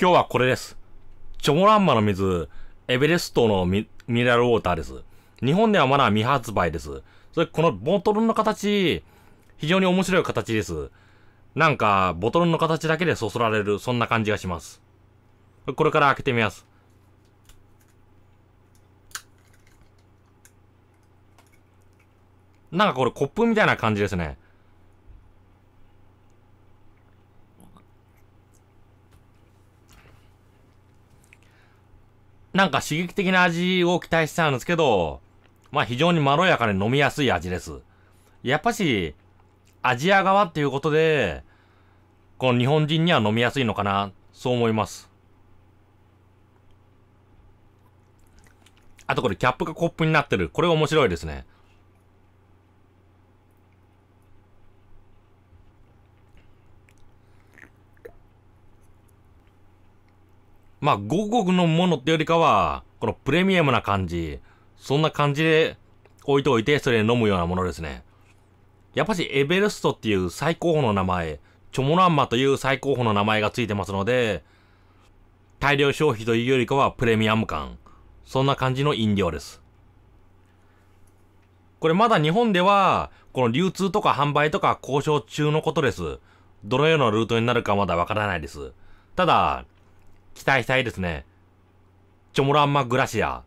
今日はこれです。チョモランマの水、エベレストのミミネラルウォーターです。日本ではまだ未発売です。それ、このボトルの形、非常に面白い形です。なんか、ボトルの形だけでそそられる、そんな感じがします。これから開けてみます。なんかこれコップみたいな感じですね。なんか刺激的な味を期待してたんですけど、まあ非常にまろやかで飲みやすい味です。やっぱし、アジア側っていうことで、この日本人には飲みやすいのかな、そう思います。あとこれキャップがコップになってる。これ面白いですね。まあ、五穀のものってよりかは、このプレミアムな感じ、そんな感じで置いておいて、それで飲むようなものですね。やっぱしエベレストっていう最高峰の名前、チョモランマという最高峰の名前がついてますので、大量消費というよりかはプレミアム感。そんな感じの飲料です。これまだ日本では、この流通とか販売とか交渉中のことです。どのようなルートになるかまだわからないです。ただ、期待したいですね。チョモランマグラシア。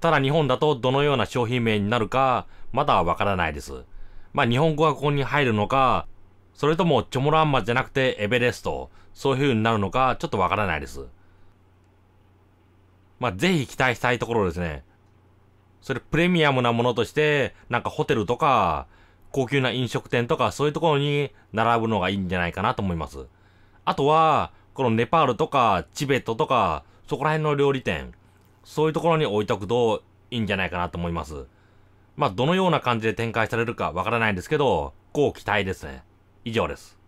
ただ日本だとどのような商品名になるか、まだわからないです。まあ日本語がここに入るのか、それともチョモランマじゃなくてエベレスト、そういう風になるのか、ちょっとわからないです。まあぜひ期待したいところですね。それプレミアムなものとして、なんかホテルとか、高級な飲食店とかそういうところに並ぶのがいいんじゃないかなと思います。あとは、このネパールとか、チベットとか、そこら辺の料理店、そういうところに置いとくといいんじゃないかなと思います。まあ、どのような感じで展開されるかわからないんですけど、こう期待ですね。以上です。